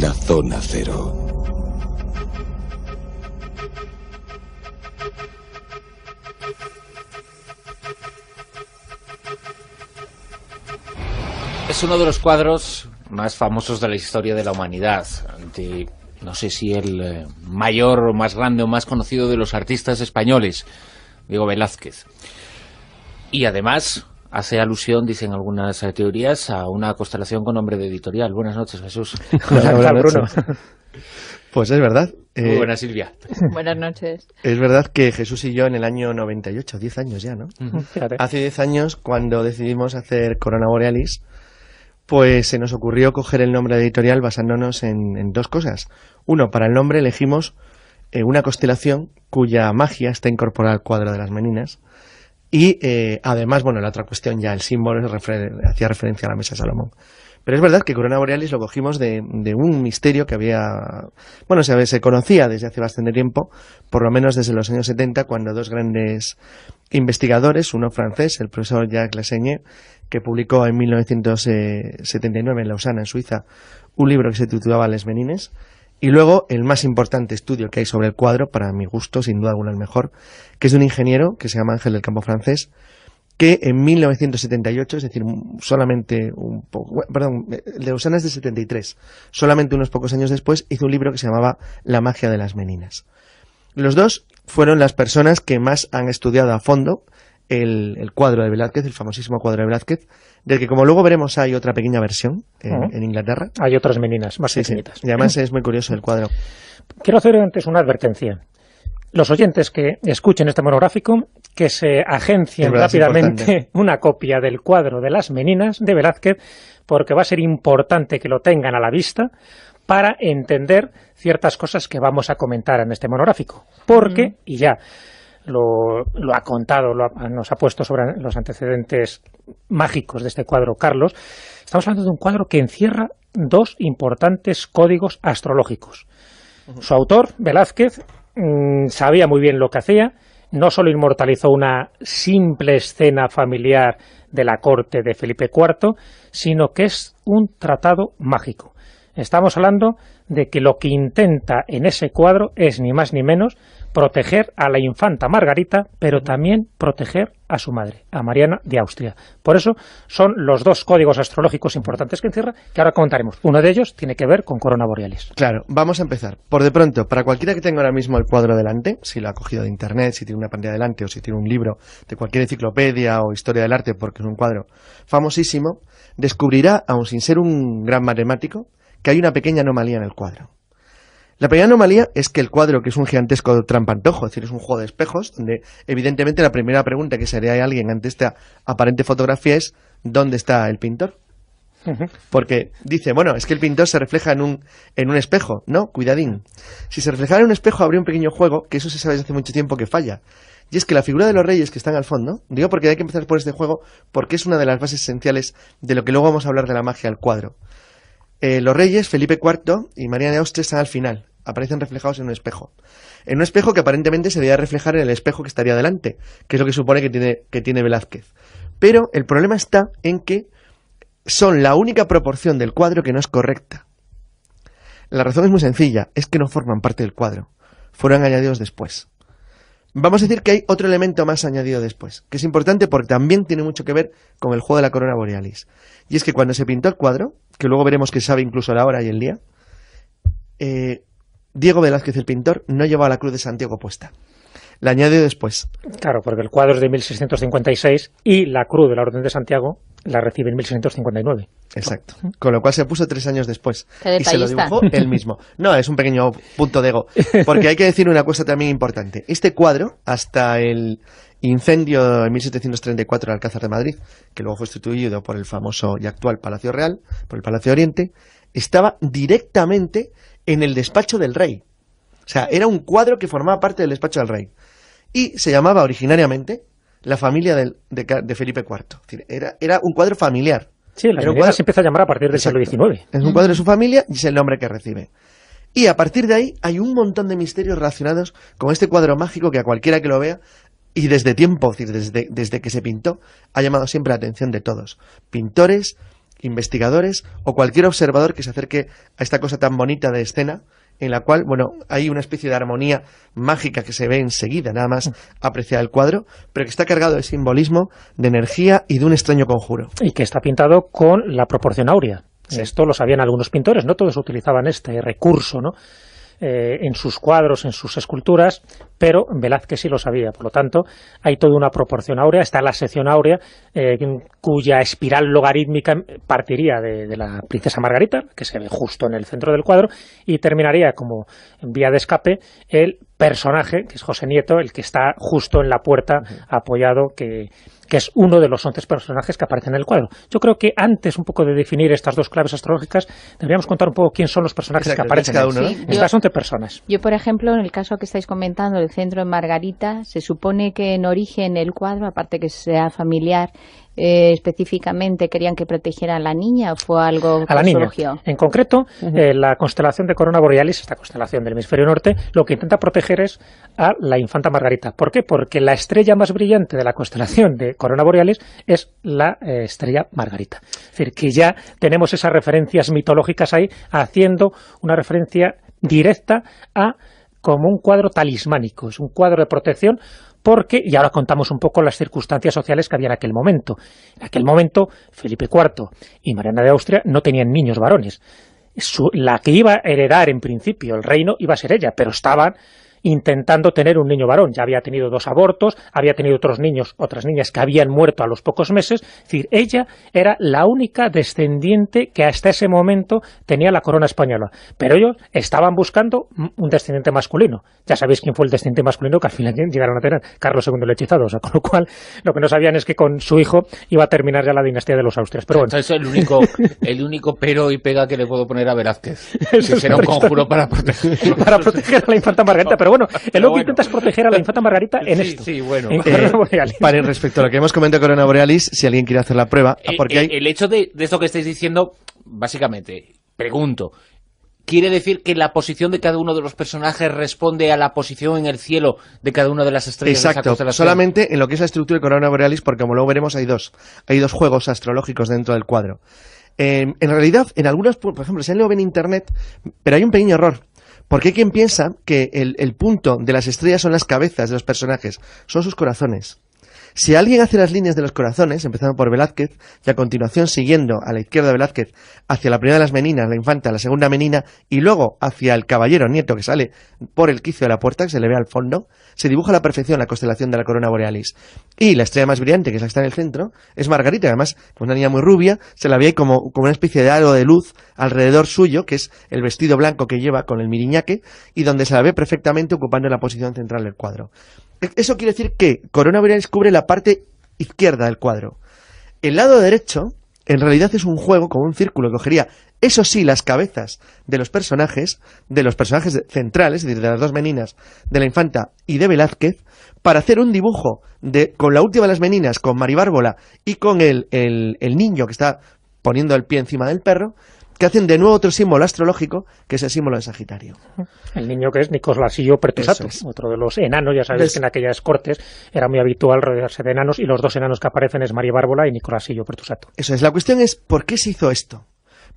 La zona cero. Es uno de los cuadros más famosos de la historia de la humanidad, de, no sé si el eh, mayor o más grande o más conocido de los artistas españoles, Diego Velázquez. Y además, hace alusión, dicen algunas eh, teorías, a una constelación con nombre de editorial. Buenas noches, Jesús. Hola, Bruno. Pues es verdad. Muy eh, buenas, Silvia. Buenas noches. Es verdad que Jesús y yo en el año 98, 10 años ya, ¿no? Hace 10 años, cuando decidimos hacer Corona Borealis, pues se nos ocurrió coger el nombre de editorial basándonos en, dos cosas. Uno, para el nombre elegimos eh, una constelación cuya magia está incorporada al cuadro de las meninas y eh, además, bueno, la otra cuestión ya, el símbolo hacía referencia a la mesa de Salomón. Pero es verdad que Corona Borealis lo cogimos de, un misterio que había, bueno, se, se, conocía desde hace bastante tiempo, por lo menos desde los años 70, cuando dos grandes investigadores, uno francés, el profesor Jacques Leseigne, que publicó en 1979 eh, en Lausana, en Suiza, un libro que se titulaba Les Menines, y luego el más importante estudio que hay sobre el cuadro, para mi gusto, sin duda alguna el mejor, que es de un ingeniero que se llama Ángel del Campo Francés, que en 1978, es decir, solamente un poco, perdón, es eh, de 73, solamente unos pocos años después, hizo un libro que se llamaba La magia de las meninas. Los dos fueron las personas que más han estudiado a fondo el, cuadro de Velázquez, el famosísimo cuadro de Velázquez, del que como luego veremos hay otra pequeña versión en, Inglaterra. Hay otras meninas más Y además es muy curioso el cuadro. Quiero hacer antes una advertencia. Los oyentes que escuchen este monográfico, que se agencien rápidamente una copia del cuadro de las meninas de Velázquez, porque va a ser importante que lo tengan a la vista para entender ciertas cosas que vamos a comentar en este monográfico. Porque, y ya lo, ha contado, nos ha puesto sobre los antecedentes mágicos de este cuadro Carlos, estamos hablando de un cuadro que encierra dos importantes códigos astrológicos. Su autor, Velázquez, mm, sabía muy bien lo que hacía, no solo inmortalizó una simple escena familiar de la corte de Felipe IV, sino que es un tratado mágico. Estamos hablando de que lo que intenta en ese cuadro es ni más ni menos proteger a la infanta Margarita, pero también proteger a su madre, a Mariana de Austria. Por eso son los dos códigos astrológicos importantes que encierra, que ahora comentaremos. Uno de ellos tiene que ver con corona borealis. Claro, vamos a empezar. Por de pronto, para cualquiera que tenga ahora mismo el cuadro delante, si lo ha cogido de internet, si tiene una pantalla delante o si tiene un libro de cualquier enciclopedia o historia del arte, porque es un cuadro famosísimo, descubrirá, aun sin ser un gran matemático, que hay una pequeña anomalía en el cuadro. La pequeña anomalía es que el cuadro, que es un gigantesco trampantojo, es decir, es un juego de espejos, donde evidentemente la primera pregunta que se haría a alguien ante esta aparente fotografía es ¿dónde está el pintor? Porque dice, bueno, es que el pintor se refleja en un, en un espejo, ¿no? Cuidadín. Si se reflejara en un espejo habría un pequeño juego, que eso se sabe desde hace mucho tiempo que falla. Y es que la figura de los reyes que están al fondo, digo porque hay que empezar por este juego, porque es una de las bases esenciales de lo que luego vamos a hablar de la magia del cuadro. Eh, los reyes, Felipe IV y María de Austria están al final, aparecen reflejados en un espejo. En un espejo que aparentemente se debía reflejar en el espejo que estaría delante, que es lo que supone que tiene, que tiene Velázquez. Pero el problema está en que son la única proporción del cuadro que no es correcta. La razón es muy sencilla, es que no forman parte del cuadro, fueron añadidos después. Vamos a decir que hay otro elemento más añadido después, que es importante porque también tiene mucho que ver con el juego de la corona borealis. Y es que cuando se pintó el cuadro, que luego veremos que sabe incluso la hora y el día, eh, Diego Velázquez, el pintor, no llevaba la cruz de Santiago puesta. La añadió después. Claro, porque el cuadro es de 1656 y la cruz de la Orden de Santiago la recibe en 1659. Exacto. Con lo cual se puso tres años después. Y se lo dibujó él mismo. No, es un pequeño punto de ego. Porque hay que decir una cosa también importante. Este cuadro, hasta el incendio en 1734 en Alcázar de Madrid, que luego fue sustituido por el famoso y actual Palacio Real, por el Palacio Oriente, estaba directamente en el despacho del rey. O sea, era un cuadro que formaba parte del despacho del rey. Y se llamaba originariamente la familia de, Felipe IV. era, era un cuadro familiar. Sí, la se empieza a llamar a partir del siglo XIX. Es un cuadro de su familia y es el nombre que recibe. Y a partir de ahí hay un montón de misterios relacionados con este cuadro mágico que a cualquiera que lo vea, y desde tiempo, decir, desde, desde que se pintó, ha llamado siempre la atención de todos. Pintores, investigadores o cualquier observador que se acerque a esta cosa tan bonita de escena en la cual, bueno, hay una especie de armonía mágica que se ve enseguida, nada más apreciar el cuadro, pero que está cargado de simbolismo, de energía y de un extraño conjuro. Y que está pintado con la proporción áurea. Esto lo sabían algunos pintores, no todos utilizaban este recurso, ¿no? Eh, en sus cuadros, en sus esculturas, pero Velázquez sí lo sabía. Por lo tanto, hay toda una proporción áurea, está la sección áurea, eh, cuya espiral logarítmica partiría de, la princesa Margarita, que se ve justo en el centro del cuadro, y terminaría como vía de escape el personaje, que es José Nieto, el que está justo en la puerta apoyado, que, es uno de los once personajes que aparecen en el cuadro. Yo creo que antes un poco de definir estas dos claves astrológicas, deberíamos contar un poco quién son los personajes que aparecen. Cada uno, de Estas personas. Yo, por ejemplo, en el caso que estáis comentando, centro en Margarita. Se supone que en origen el cuadro, aparte que sea familiar, eh, específicamente querían que protegiera a la niña o fue algo a la niña. En concreto, eh, la constelación de Corona Borealis, esta constelación del hemisferio norte, lo que intenta proteger es a la infanta Margarita. ¿Por qué? Porque la estrella más brillante de la constelación de Corona Borealis es la eh, estrella Margarita. Es decir, que ya tenemos esas referencias mitológicas ahí haciendo una referencia directa a como un cuadro talismánico, es un cuadro de protección porque, y ahora contamos un poco las circunstancias sociales que había en aquel momento. En aquel momento, Felipe IV y Mariana de Austria no tenían niños varones. la que iba a heredar en principio el reino iba a ser ella, pero estaban intentando tener un niño varón. Ya había tenido dos abortos, había tenido otros niños, otras niñas que habían muerto a los pocos meses. Es decir, ella era la única descendiente que hasta ese momento tenía la corona española. Pero ellos estaban buscando un descendiente masculino. Ya sabéis quién fue el descendiente masculino que al final llegaron a tener, Carlos II el hechizado. con lo cual, lo que no sabían es que con su hijo iba a terminar ya la dinastía de los Austrias. Pero bueno. es el único, el único pero y pega que le puedo poner a Velázquez. si será un conjuro para para proteger a la infanta Margarita. Pero bueno, el objetivo intenta intentas proteger a la infanta Margarita en esto. Sí, bueno. Eh, respecto a lo que hemos comentado Corona Borealis, si alguien quiere hacer la prueba... Eh, porque eh, El hecho de, esto que estáis diciendo, básicamente, pregunto, ¿Quiere decir que la posición de cada uno de los personajes responde a la posición en el cielo de cada una de las estrellas Exacto, solamente en lo que es la estructura de Corona Borealis, porque como luego veremos hay dos, hay dos juegos astrológicos dentro del cuadro. en realidad, en algunos, por ejemplo, si han lo en internet, pero hay un pequeño error. Porque hay quien piensa que el, punto de las estrellas son las cabezas de los personajes, son sus corazones. Si alguien hace las líneas de los corazones, empezando por Velázquez, y a continuación siguiendo a la izquierda de Velázquez hacia la primera de las meninas, la infanta, la segunda menina, y luego hacia el caballero nieto que sale por el quicio de la puerta, que se le ve al fondo, se dibuja a la perfección la constelación de la corona borealis. Y la estrella más brillante, que es la que está en el centro, es Margarita, además, una niña muy rubia, se la ve como, como una especie de algo de luz alrededor suyo, que es el vestido blanco que lleva con el miriñaque, y donde se la ve perfectamente ocupando la posición central del cuadro. E, eso quiere decir que Corona Coronavirus cubre la parte izquierda del cuadro. El lado derecho, en realidad es un juego como un círculo que cogería, eso sí, las cabezas de los personajes, de los personajes centrales, es decir, de las dos meninas, de la infanta y de Velázquez, para hacer un dibujo de, con la última de las meninas, con Maribárbola y con el, el niño que está poniendo el pie encima del perro, que hacen de nuevo otro símbolo astrológico, que es el símbolo de Sagitario. El niño que es Nicolásillo Pertusato, otro de los enanos, ya sabéis que en aquellas cortes era muy habitual rodearse de enanos, y los dos enanos que aparecen es María Bárbola y Nicolásillo Pertusato. Eso es, la cuestión es, ¿por qué se hizo esto?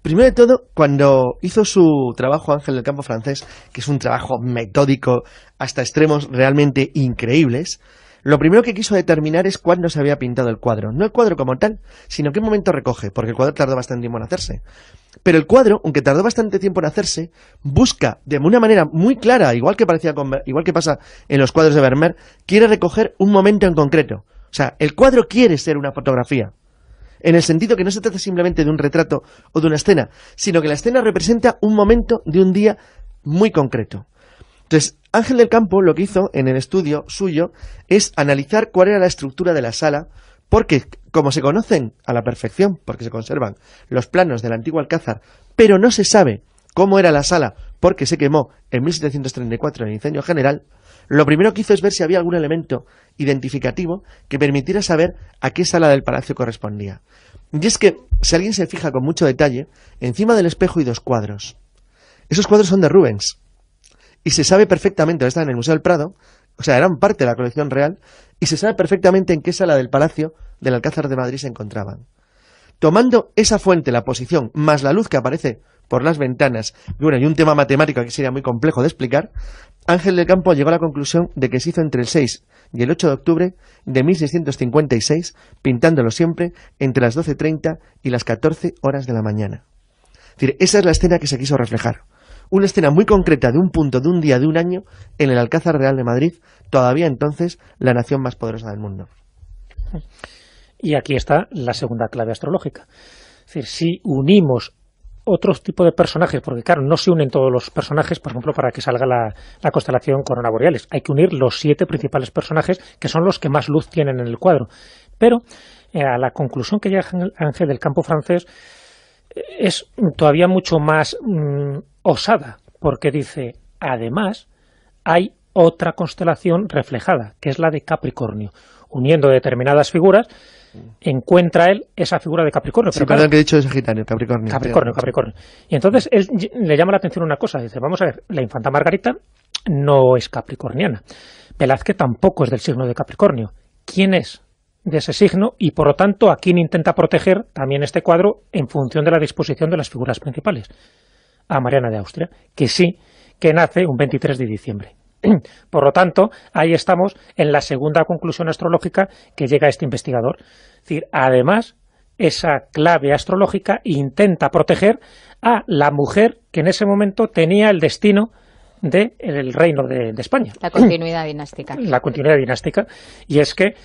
Primero de todo, cuando hizo su trabajo Ángel del Campo Francés, que es un trabajo metódico hasta extremos realmente increíbles, lo primero que quiso determinar es cuándo se había pintado el cuadro. No el cuadro como tal, sino qué momento recoge, porque el cuadro tardó bastante tiempo en hacerse. Pero el cuadro, aunque tardó bastante tiempo en hacerse, busca de una manera muy clara, igual que, parecía igual que pasa en los cuadros de Vermeer, quiere recoger un momento en concreto. O sea, el cuadro quiere ser una fotografía en el sentido que no se trata simplemente de un retrato o de una escena, sino que la escena representa un momento de un día muy concreto. Entonces, Ángel del Campo lo que hizo en el estudio suyo es analizar cuál era la estructura de la sala, porque como se conocen a la perfección, porque se conservan los planos del antiguo Alcázar, pero no se sabe cómo era la sala porque se quemó en 1734 en el incendio general, lo primero que hizo es ver si había algún elemento identificativo que permitiera saber a qué sala del palacio correspondía. Y es que, si alguien se fija con mucho detalle, encima del espejo hay dos cuadros. Esos cuadros son de Rubens y se sabe perfectamente, está en el Museo del Prado, o sea, eran parte de la colección real, y se sabe perfectamente en qué sala del Palacio del Alcázar de Madrid se encontraban. Tomando esa fuente, la posición, más la luz que aparece por las ventanas, y, bueno, y un tema matemático que sería muy complejo de explicar, Ángel del Campo llegó a la conclusión de que se hizo entre el 6 y el 8 de octubre de 1656, pintándolo siempre entre las 12.30 y las 14 horas de la mañana. Es decir, esa es la escena que se quiso reflejar una escena muy concreta de un punto, de un día, de un año, en el Alcázar Real de Madrid, todavía entonces la nación más poderosa del mundo. Y aquí está la segunda clave astrológica. Es decir, si unimos otros tipos de personajes, porque claro, no se unen todos los personajes, por ejemplo, para que salga la, constelación Corona Boreales. Hay que unir los siete principales personajes, que son los que más luz tienen en el cuadro. Pero eh, a la conclusión que llega Ángel del campo francés es todavía mucho más mm, osada, porque dice, además, hay otra constelación reflejada, que es la de Capricornio. Uniendo determinadas figuras, mm. encuentra él esa figura de Capricornio. pero que he dicho de Sagitario, Capricornio. Capricornio, Capricornio. Y entonces le llama la atención una cosa, dice, vamos a ver, la infanta Margarita no es capricorniana. Velázquez tampoco es del signo de Capricornio. ¿Quién es? de ese signo y por lo tanto a quien intenta proteger también este cuadro en función de la disposición de las figuras principales. A Mariana de Austria, que sí, que nace un 23 de diciembre. Por lo tanto, ahí estamos en la segunda conclusión astrológica que llega este investigador. Es decir, además, esa clave astrológica intenta proteger a la mujer que en ese momento tenía el destino del el reino de, España. La continuidad dinástica. La continuidad dinástica. Y es que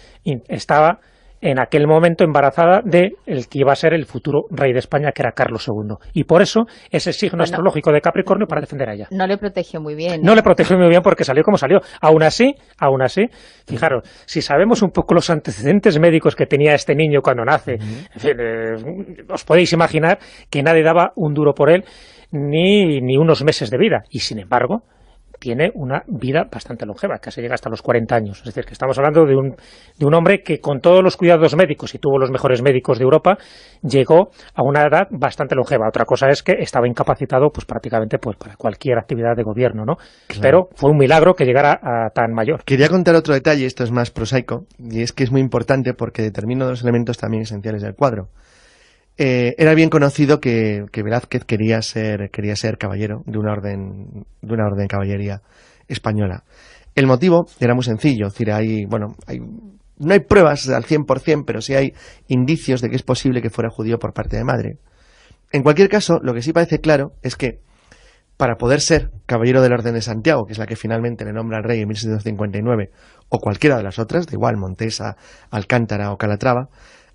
estaba en aquel momento embarazada de el que iba a ser el futuro rey de España, que era Carlos II. Y por eso ese signo astrológico de Capricornio para defender a ella. No le protegió muy bien. No le protegió muy bien porque salió como salió. Aún así, aún así, fijaros, si sabemos un poco los antecedentes médicos que tenía este niño cuando nace, eh, os podéis imaginar que nadie daba un duro por él ni, ni unos meses de vida. Y sin embargo, tiene una vida bastante longeva, casi llega hasta los 40 años. Es decir, que estamos hablando de un, de un, hombre que con todos los cuidados médicos y tuvo los mejores médicos de Europa, llegó a una edad bastante longeva. Otra cosa es que estaba incapacitado pues prácticamente pues, para cualquier actividad de gobierno, ¿no? Pero fue un milagro que llegara a tan mayor. Quería contar otro detalle, esto es más prosaico, y es que es muy importante porque determina los elementos también esenciales del cuadro. Eh, era bien conocido que, Velázquez quería ser, quería ser caballero de una orden, de una orden de caballería española. El motivo era muy sencillo, hay, bueno, hay, no hay pruebas al 100%, pero sí hay indicios de que es posible que fuera judío por parte de madre. En cualquier caso, lo que sí parece claro es que para poder ser caballero del Orden de Santiago, que es la que finalmente le nombra al rey en 1759, o cualquiera de las otras, de igual Montesa, Alcántara o Calatrava,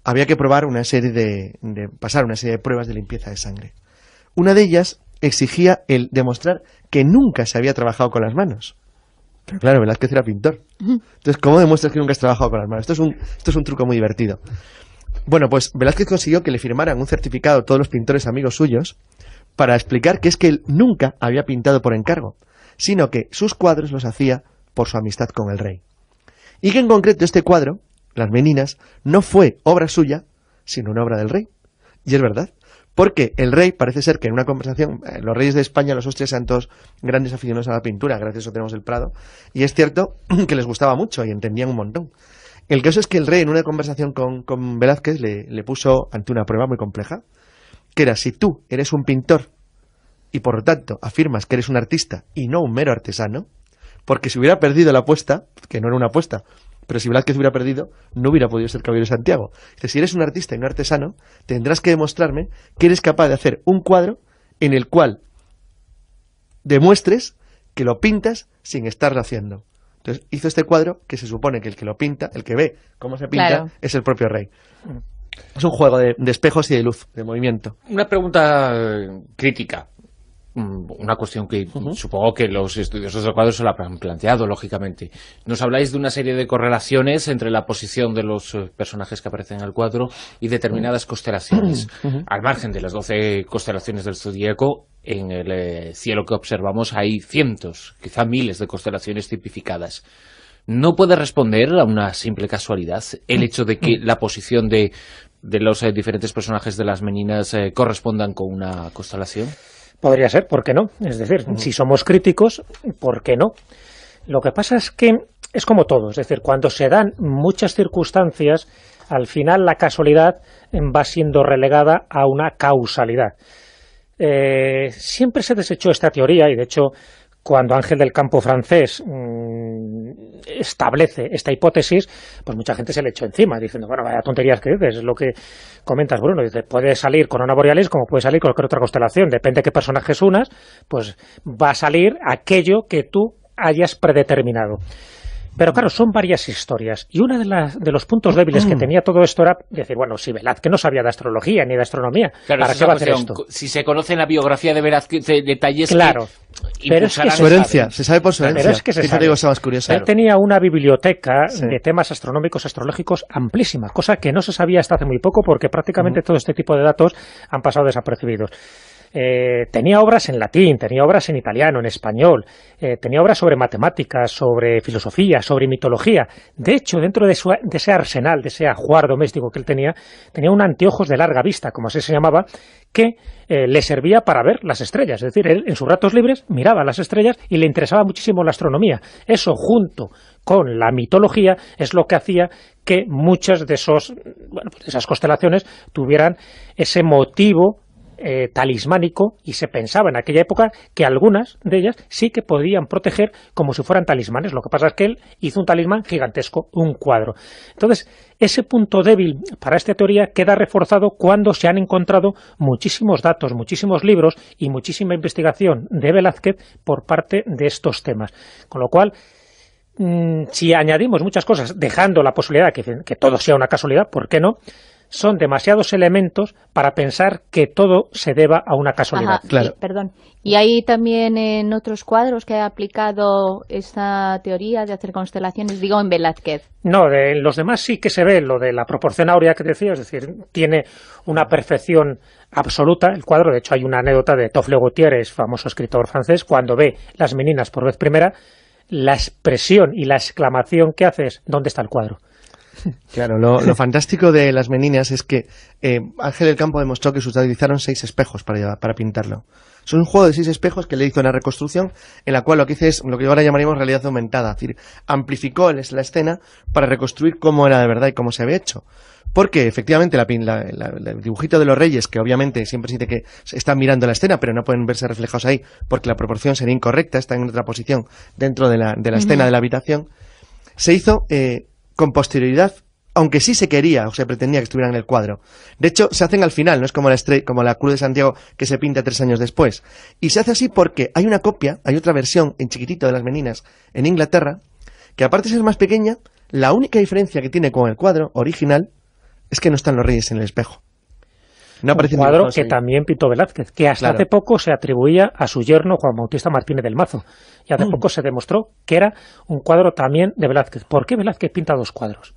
había que probar una serie de, pasar una serie de pruebas de limpieza de sangre. Una de ellas exigía el demostrar que nunca se había trabajado con las manos. Pero claro, Velázquez era pintor. Entonces, ¿cómo demuestras que nunca has trabajado con las manos? Esto es un, esto es un truco muy divertido. Bueno, pues Velázquez consiguió que le firmaran un certificado a todos los pintores amigos suyos para explicar que es que él nunca había pintado por encargo, sino que sus cuadros los hacía por su amistad con el rey. Y que en concreto este cuadro, las meninas, no fue obra suya, sino una obra del rey. Y es verdad. Porque el rey parece ser que en una conversación, eh, los reyes de España, los austrias, santos grandes aficionados a la pintura, gracias a eso tenemos el Prado, y es cierto que les gustaba mucho y entendían un montón. El caso es que el rey en una conversación con, Velázquez le, puso ante una prueba muy compleja, que era si tú eres un pintor y por lo tanto afirmas que eres un artista y no un mero artesano, porque si hubiera perdido la apuesta, que no era una apuesta, pero si Velázquez hubiera perdido, no hubiera podido ser caballero de Santiago. si eres un artista y un artesano, tendrás que demostrarme que eres capaz de hacer un cuadro en el cual demuestres que lo pintas sin estarlo haciendo. Entonces hizo este cuadro que se supone que el que lo pinta, el que ve cómo se pinta, es el propio rey. Mm. Es un juego de, espejos y de luz, de movimiento. Una pregunta eh, crítica. Mm, una cuestión que supongo que los estudiosos del cuadro se la han planteado, lógicamente. Nos habláis de una serie de correlaciones entre la posición de los eh, personajes que aparecen en el cuadro y determinadas constelaciones. Al margen de las 12 constelaciones del zodíaco, en el eh, cielo que observamos hay cientos, quizá miles de constelaciones tipificadas. ¿No puede responder a una simple casualidad el hecho de que la posición de, los eh, diferentes personajes de las meninas correspondan con una constelación? Podría ser, ¿por qué no? Es decir, si somos críticos, ¿por qué no? Lo que pasa es que es como todo, es decir, cuando se dan muchas circunstancias, al final la casualidad va siendo relegada a una causalidad. Eh, siempre se desechó esta teoría y de hecho cuando Ángel del Campo francés mm, establece esta hipótesis, pues mucha gente se le echó encima, diciendo, bueno, vaya tonterías que dices, es lo que comentas, Bruno, dice, puede salir con una borealis como puede salir con cualquier otra constelación, depende de qué personajes unas, pues va a salir aquello que tú hayas predeterminado. Pero claro, son varias historias, y uno de, de los puntos débiles que tenía todo esto era decir, bueno, si Velázquez no sabía de astrología ni de astronomía, ¿para qué va a hacer esto? Si se conoce la biografía de Velázquez detalles claro. que pero es que su herencia, se sabe por su herencia. Él tenía una biblioteca de temas astronómicos, astrológicos amplísima, cosa que no se sabía hasta hace muy poco porque prácticamente todo este tipo de datos han pasado desapercibidos. Eh, tenía obras en latín, tenía obras en italiano, en español, eh, tenía obras sobre matemáticas, sobre filosofía, sobre mitología. De hecho, dentro de, su, ese arsenal, de ese ajuar doméstico que él tenía, tenía un anteojos de larga vista, como así se llamaba, que eh, le servía para ver las estrellas. Es decir, él en sus ratos libres miraba las estrellas y le interesaba muchísimo la astronomía. Eso, junto con la mitología, es lo que hacía que muchas de, esos, bueno, pues esas constelaciones tuvieran ese motivo eh, talismánico y se pensaba en aquella época que algunas de ellas sí que podían proteger como si fueran talismanes. Lo que pasa es que él hizo un talismán gigantesco, un cuadro. Entonces, ese punto débil para esta teoría queda reforzado cuando se han encontrado muchísimos datos, muchísimos libros y muchísima investigación de Velázquez por parte de estos temas. Con lo cual, mm, si añadimos muchas cosas, dejando la posibilidad que todo sea una casualidad, ¿por qué no?, son demasiados elementos para pensar que todo se deba a una casualidad. y, perdón. Y ahí también en otros cuadros que ha aplicado esta teoría de hacer constelaciones, digo en Velázquez. No, de los demás sí que se ve lo de la proporción áurea que decía, es decir, tiene una perfección absoluta el cuadro. De hecho, hay una anécdota de Toffle Gutiérrez, famoso escritor francés, cuando ve Las meninas por vez primera, la expresión y la exclamación que hace es ¿dónde está el cuadro? Claro, lo, fantástico de las meninas es que eh, Ángel del Campo demostró que se utilizaron seis espejos para, para pintarlo. Son un juego de seis espejos que le hizo una reconstrucción en la cual lo que hice es lo que ahora llamaríamos realidad aumentada. Es decir, amplificó la escena para reconstruir cómo era de verdad y cómo se había hecho. Porque efectivamente la, el dibujito de los reyes, que obviamente siempre siente que están mirando la escena, pero no pueden verse reflejados ahí porque la proporción sería incorrecta, está en otra posición dentro de la, de escena de la habitación, se hizo eh, con posterioridad, aunque sí se quería o se pretendía que estuvieran en el cuadro. De hecho, se hacen al final, no es como la, como la Cruz de Santiago que se pinta tres años después. Y se hace así porque hay una copia, hay otra versión en chiquitito de las meninas en Inglaterra, que aparte de ser más pequeña, la única diferencia que tiene con el cuadro original es que no están los reyes en el espejo un cuadro que también pintó Velázquez, que hasta hace poco se atribuía a su yerno Juan Bautista Martínez del Mazo. Y hace poco se demostró que era un cuadro también de Velázquez. ¿Por qué Velázquez pinta dos cuadros?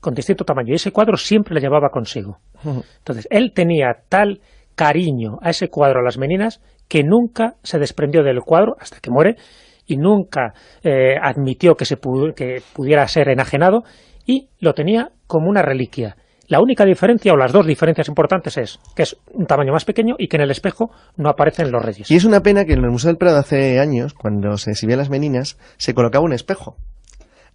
Con distinto tamaño. Y ese cuadro siempre lo llevaba consigo. Entonces, él tenía tal cariño a ese cuadro, a las meninas, que nunca se desprendió del cuadro hasta que muere y nunca eh, admitió que, se que pudiera ser enajenado y lo tenía como una reliquia la única diferencia, o las dos diferencias importantes, es que es un tamaño más pequeño y que en el espejo no aparecen los reyes. Y es una pena que en el Museo del Prado hace años, cuando se exhibían las meninas, se colocaba un espejo.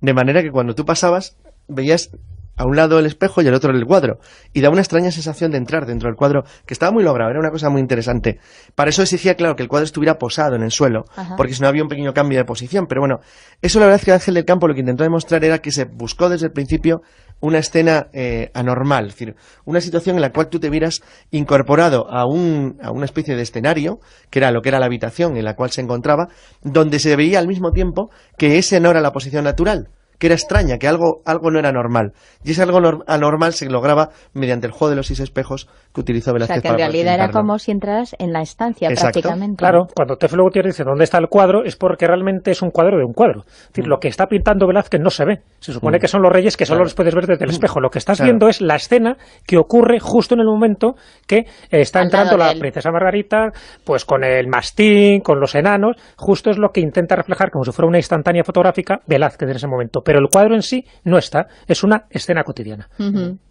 De manera que cuando tú pasabas, veías a un lado el espejo y al otro el cuadro. Y da una extraña sensación de entrar dentro del cuadro, que estaba muy logrado, era una cosa muy interesante. Para eso exigía, claro, que el cuadro estuviera posado en el suelo, porque si no había un pequeño cambio de posición. Pero bueno, eso la verdad es que Ángel del Campo lo que intentó demostrar era que se buscó desde el principio una escena eh, anormal, es decir, una situación en la cual tú te hubieras incorporado a, un, a una especie de escenario, que era lo que era la habitación en la cual se encontraba, donde se veía al mismo tiempo que ese no era la posición natural, que era extraña, que algo, algo no era normal. Y ese algo anormal se lograba mediante el juego de los seis espejos que utilizó Velázquez. O sea, que en realidad era como si entras en la estancia prácticamente. Claro, cuando Teflo Gutiérrez dice dónde está el cuadro es porque realmente es un cuadro de un cuadro. Es decir, mm. lo que está pintando Velázquez no se ve. Se supone mm. que son los reyes que solo los puedes ver desde el mm. espejo. Lo que estás viendo es la escena que ocurre justo en el momento que eh, está entrando la princesa Margarita, pues con el mastín, con los enanos, justo es lo que intenta reflejar como si fuera una instantánea fotográfica Velázquez en ese momento pero el cuadro en sí no está, es una escena cotidiana.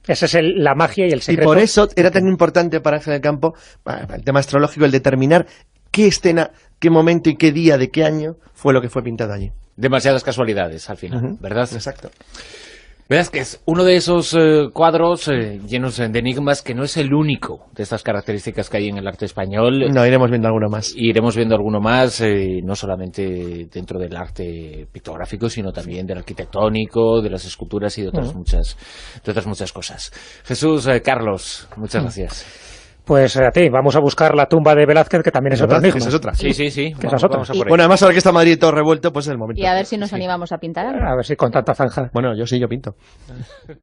Esa es la magia y el secreto. Y por eso era tan importante para Ángel Campo, el tema astrológico, el determinar qué escena, qué momento y qué día de qué año fue lo que fue pintado allí. Demasiadas casualidades al final, ¿verdad? Exacto que es uno de esos eh, cuadros eh, llenos de enigmas que no es el único de estas características que hay en el arte español. No, iremos viendo alguno más. Iremos viendo alguno más, eh, no solamente dentro del arte pictográfico, sino también del arquitectónico, de las esculturas y de otras, muchas, de otras muchas cosas. Jesús, Carlos, muchas gracias pues eh, a ti, vamos a buscar la tumba de Velázquez, que también es otra misma. es otra. Sí, sí, sí. Que es otra. bueno, además ahora que está Madrid todo revuelto, pues es el momento. Y a ver si nos animamos a pintar algo. A ver si con tanta zanja. Bueno, yo sí, yo pinto.